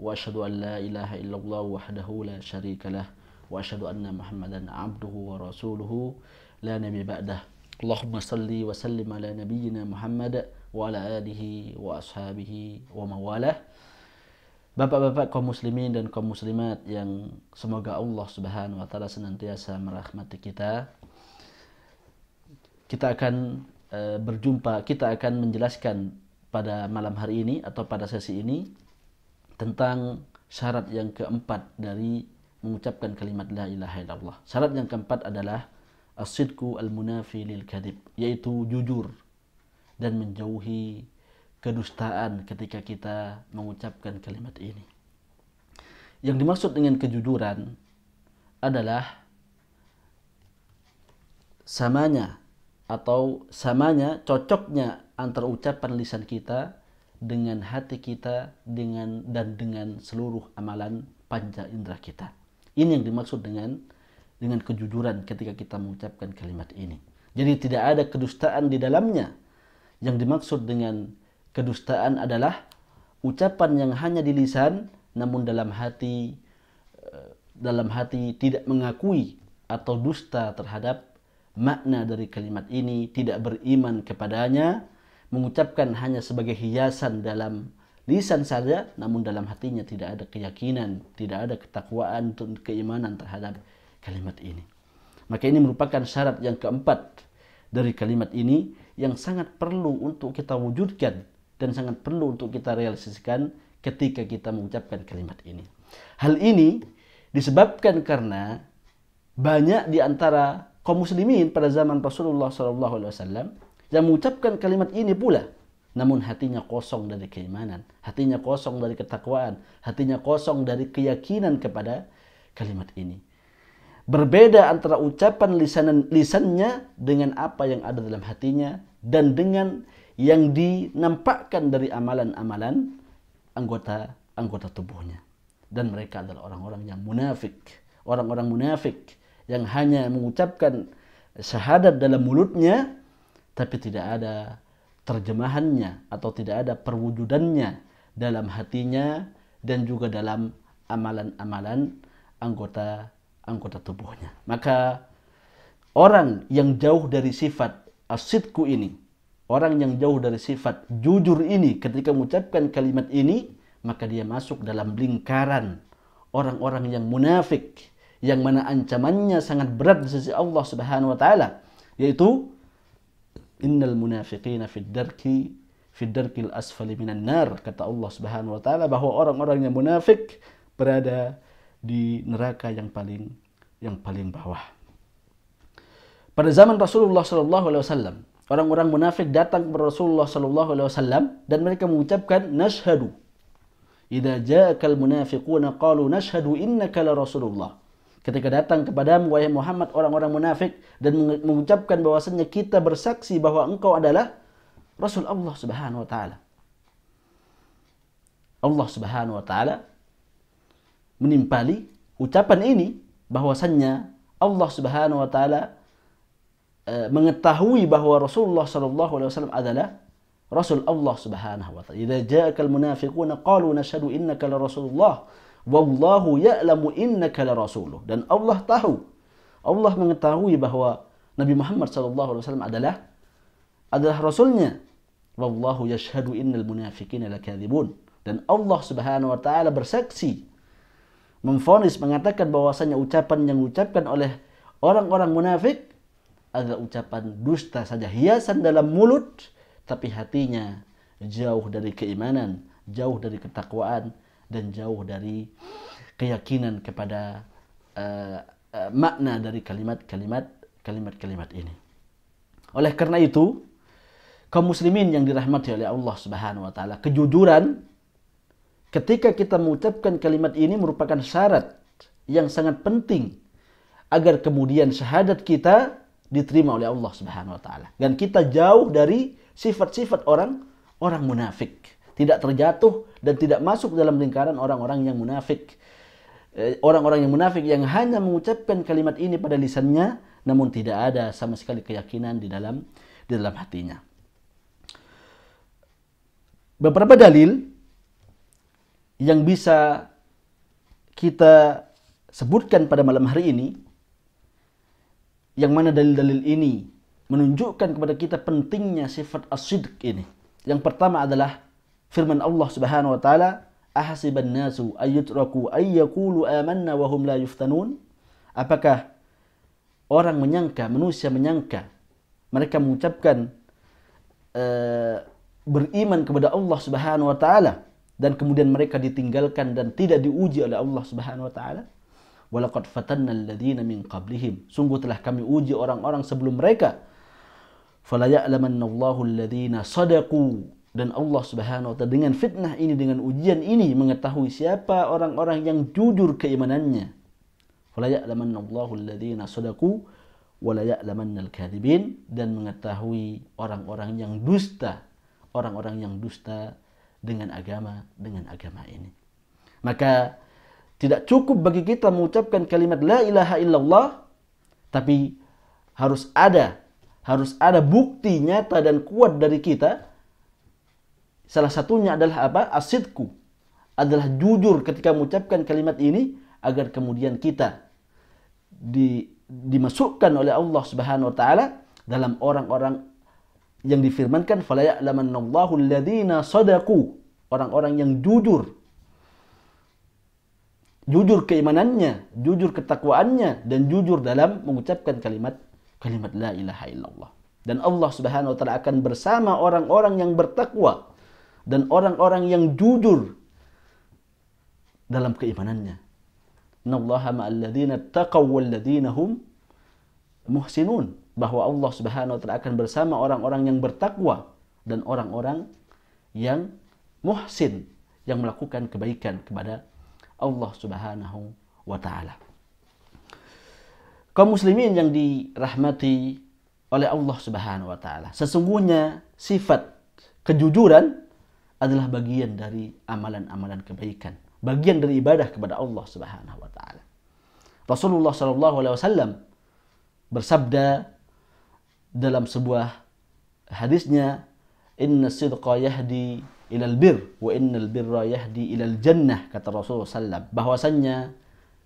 وأشهد أن لا إله إلا الله وحده لا شريك له وأشهد أن محمدا عبده ورسوله لا نبي بعده اللهم صل وسلم على نبينا محمد وعلى آله وأصحابه ومواله Bapak-bapak kaum muslimin dan kaum muslimat yang semoga Allah Subhanahu wa taala senantiasa merahmati kita. Kita akan e, berjumpa, kita akan menjelaskan pada malam hari ini atau pada sesi ini tentang syarat yang keempat dari mengucapkan kalimat la ilaha illallah. Syarat yang keempat adalah as-sidku al-munafi lil kadib, yaitu jujur dan menjauhi kedustaan ketika kita mengucapkan kalimat ini. Yang dimaksud dengan kejujuran adalah samanya atau samanya cocoknya antara ucapan lisan kita dengan hati kita dengan dan dengan seluruh amalan panca indera kita. Ini yang dimaksud dengan dengan kejujuran ketika kita mengucapkan kalimat ini. Jadi tidak ada kedustaan di dalamnya. Yang dimaksud dengan kedustaan adalah ucapan yang hanya di lisan namun dalam hati eh, dalam hati tidak mengakui atau dusta terhadap makna dari kalimat ini, tidak beriman kepadanya, mengucapkan hanya sebagai hiasan dalam lisan saja namun dalam hatinya tidak ada keyakinan tidak ada ketakwaan dan keimanan terhadap kalimat ini maka ini merupakan syarat yang keempat dari kalimat ini yang sangat perlu untuk kita wujudkan dan sangat perlu untuk kita realisasikan ketika kita mengucapkan kalimat ini hal ini disebabkan karena banyak di antara kaum muslimin pada zaman Rasulullah SAW yang mengucapkan kalimat ini pula namun hatinya kosong dari keimanan, hatinya kosong dari ketakwaan, hatinya kosong dari keyakinan kepada kalimat ini. Berbeda antara ucapan lisanan, lisannya dengan apa yang ada dalam hatinya dan dengan yang dinampakkan dari amalan-amalan anggota anggota tubuhnya. Dan mereka adalah orang-orang yang munafik, orang-orang munafik yang hanya mengucapkan syahadat dalam mulutnya tapi tidak ada terjemahannya atau tidak ada perwujudannya dalam hatinya dan juga dalam amalan-amalan anggota anggota tubuhnya. Maka orang yang jauh dari sifat asidku ini, orang yang jauh dari sifat jujur ini ketika mengucapkan kalimat ini, maka dia masuk dalam lingkaran orang-orang yang munafik yang mana ancamannya sangat berat di sisi Allah Subhanahu wa taala, yaitu innal munafiqina fid darki fid darkil asfali minan nar kata Allah Subhanahu wa taala bahwa orang-orang yang munafik berada di neraka yang paling yang paling bawah. Pada zaman Rasulullah Shallallahu alaihi wasallam, orang-orang munafik datang kepada Rasulullah Shallallahu alaihi wasallam dan mereka mengucapkan nashhadu. Idza ja'akal munafiquna qalu nashhadu innaka la Rasulullah. Ketika datang kepadamu, wahai Muhammad, orang-orang munafik dan mengucapkan bahwasannya kita bersaksi bahwa engkau adalah Rasul Allah subhanahu wa ta'ala. Allah subhanahu wa ta'ala menimpali ucapan ini bahwasannya Allah subhanahu wa ta'ala eh, mengetahui bahwa Rasulullah sallallahu alaihi wasallam adalah Rasul Allah subhanahu wa ta'ala. Jika ja'akal munafiquna qalu nashhadu innaka la Rasulullah Wallahu ya'lamu innaka rasuluh. Dan Allah tahu. Allah mengetahui bahwa Nabi Muhammad SAW adalah adalah rasulnya. Wallahu yashhadu innal munafiqina lakadzibun. Dan Allah Subhanahu wa taala bersaksi memfonis mengatakan bahwasanya ucapan yang diucapkan oleh orang-orang munafik adalah ucapan dusta saja hiasan dalam mulut tapi hatinya jauh dari keimanan, jauh dari ketakwaan, dan jauh dari keyakinan kepada uh, uh, makna dari kalimat-kalimat kalimat-kalimat ini. Oleh karena itu, kaum muslimin yang dirahmati oleh Allah Subhanahu wa taala, kejujuran ketika kita mengucapkan kalimat ini merupakan syarat yang sangat penting agar kemudian syahadat kita diterima oleh Allah Subhanahu wa taala. Dan kita jauh dari sifat-sifat orang orang munafik tidak terjatuh dan tidak masuk dalam lingkaran orang-orang yang munafik. Eh, orang-orang yang munafik yang hanya mengucapkan kalimat ini pada lisannya namun tidak ada sama sekali keyakinan di dalam di dalam hatinya. Beberapa dalil yang bisa kita sebutkan pada malam hari ini yang mana dalil-dalil ini menunjukkan kepada kita pentingnya sifat asyidq ini. Yang pertama adalah Firman Allah Subhanahu wa taala, "Ahasiban nasu ayyatraku ayyaqulu amanna wa hum la yuftanun?" Apakah orang menyangka, manusia menyangka mereka mengucapkan uh, beriman kepada Allah Subhanahu wa taala dan kemudian mereka ditinggalkan dan tidak diuji oleh Allah Subhanahu wa taala. Walaqad fatanna alladziina min qablihim. Sungguh telah kami uji orang-orang sebelum mereka. Fala Allahu alladziina sadaqu dan Allah Subhanahu wa taala dengan fitnah ini dengan ujian ini mengetahui siapa orang-orang yang jujur keimanannya. Fala ya'lamanna Allahu alladziina sadaqu ya'lamanna al dan mengetahui orang-orang yang dusta, orang-orang yang dusta dengan agama, dengan agama ini. Maka tidak cukup bagi kita mengucapkan kalimat la ilaha illallah tapi harus ada harus ada bukti nyata dan kuat dari kita Salah satunya adalah apa? Asidku. Adalah jujur ketika mengucapkan kalimat ini agar kemudian kita di, dimasukkan oleh Allah Subhanahu wa taala dalam orang-orang yang difirmankan fala ya'lamannallahu alladziina sadaqu orang-orang yang jujur jujur keimanannya, jujur ketakwaannya dan jujur dalam mengucapkan kalimat kalimat la ilaha illallah. Dan Allah Subhanahu wa taala akan bersama orang-orang yang bertakwa dan orang-orang yang jujur dalam keimanannya. Innallaha ma'alladzina taqaw walladzina hum muhsinun. Bahwa Allah Subhanahu wa taala akan bersama orang-orang yang bertakwa dan orang-orang yang muhsin yang melakukan kebaikan kepada Allah Subhanahu wa taala. Kaum muslimin yang dirahmati oleh Allah Subhanahu wa taala. Sesungguhnya sifat kejujuran adalah bagian dari amalan-amalan kebaikan, bagian dari ibadah kepada Allah Subhanahu wa taala. Rasulullah sallallahu alaihi wasallam bersabda dalam sebuah hadisnya, "Inna sidqa yahdi ilal bir wa innal birra yahdi ilal jannah," kata Rasulullah sallam, bahwasanya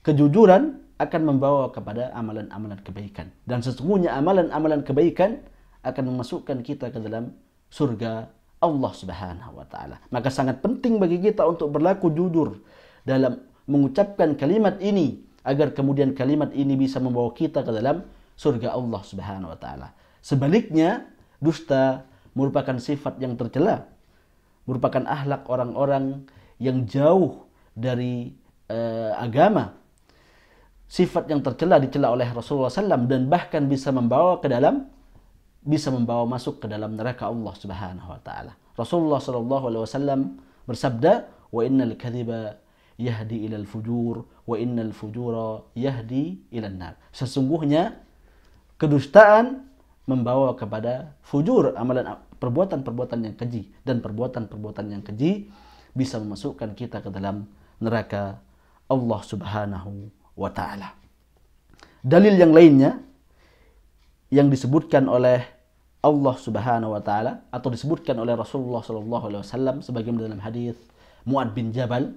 kejujuran akan membawa kepada amalan-amalan kebaikan dan sesungguhnya amalan-amalan kebaikan akan memasukkan kita ke dalam surga Allah Subhanahu wa taala. Maka sangat penting bagi kita untuk berlaku jujur dalam mengucapkan kalimat ini agar kemudian kalimat ini bisa membawa kita ke dalam surga Allah Subhanahu wa taala. Sebaliknya, dusta merupakan sifat yang tercela, merupakan ahlak orang-orang yang jauh dari uh, agama. Sifat yang tercela dicela oleh Rasulullah SAW dan bahkan bisa membawa ke dalam bisa membawa masuk ke dalam neraka Allah Subhanahu wa taala. Rasulullah sallallahu alaihi wasallam bersabda, "Wa innal kadhiba yahdi ila al fujur wa innal fujura yahdi an nar." Sesungguhnya kedustaan membawa kepada fujur, amalan perbuatan-perbuatan yang keji dan perbuatan-perbuatan yang keji bisa memasukkan kita ke dalam neraka Allah Subhanahu wa taala. Dalil yang lainnya yang disebutkan oleh Allah Subhanahu wa taala atau disebutkan oleh Rasulullah sallallahu alaihi wasallam sebagaimana dalam hadis Muad bin Jabal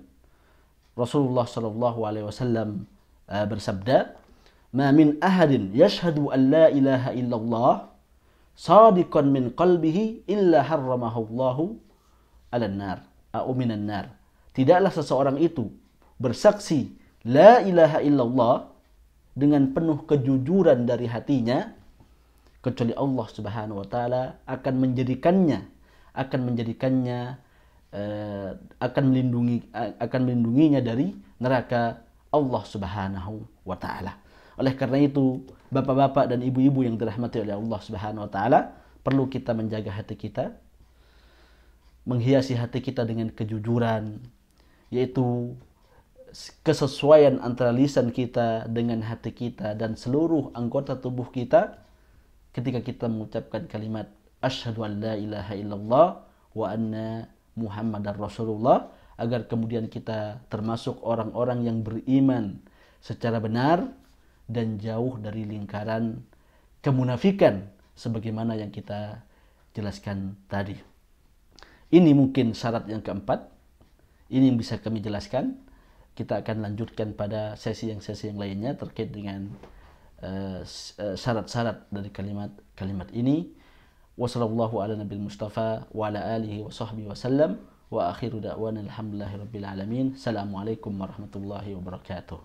Rasulullah sallallahu alaihi wasallam eh, bersabda "Ma min ahadin yashhadu an la ilaha illallah sadiqan min qalbihi illa harramahu Allahu 'alan nar" au minan nar. Tidaklah seseorang itu bersaksi la ilaha illallah dengan penuh kejujuran dari hatinya kecuali Allah Subhanahu wa taala akan menjadikannya akan menjadikannya eh, akan melindungi akan melindunginya dari neraka Allah Subhanahu wa taala. Oleh karena itu, bapak-bapak dan ibu-ibu yang dirahmati oleh Allah Subhanahu wa taala, perlu kita menjaga hati kita, menghiasi hati kita dengan kejujuran, yaitu kesesuaian antara lisan kita dengan hati kita dan seluruh anggota tubuh kita ketika kita mengucapkan kalimat asyhadu an la ilaha illallah wa anna muhammadar rasulullah agar kemudian kita termasuk orang-orang yang beriman secara benar dan jauh dari lingkaran kemunafikan sebagaimana yang kita jelaskan tadi. Ini mungkin syarat yang keempat. Ini yang bisa kami jelaskan. Kita akan lanjutkan pada sesi yang sesi yang lainnya terkait dengan syarat-syarat dari kalimat kalimat ini wasallallahu ala nabil mustafa wa ala alihi wa sahbihi wasallam wa akhiru da'wana alhamdulillahi rabbil alamin assalamualaikum warahmatullahi wabarakatuh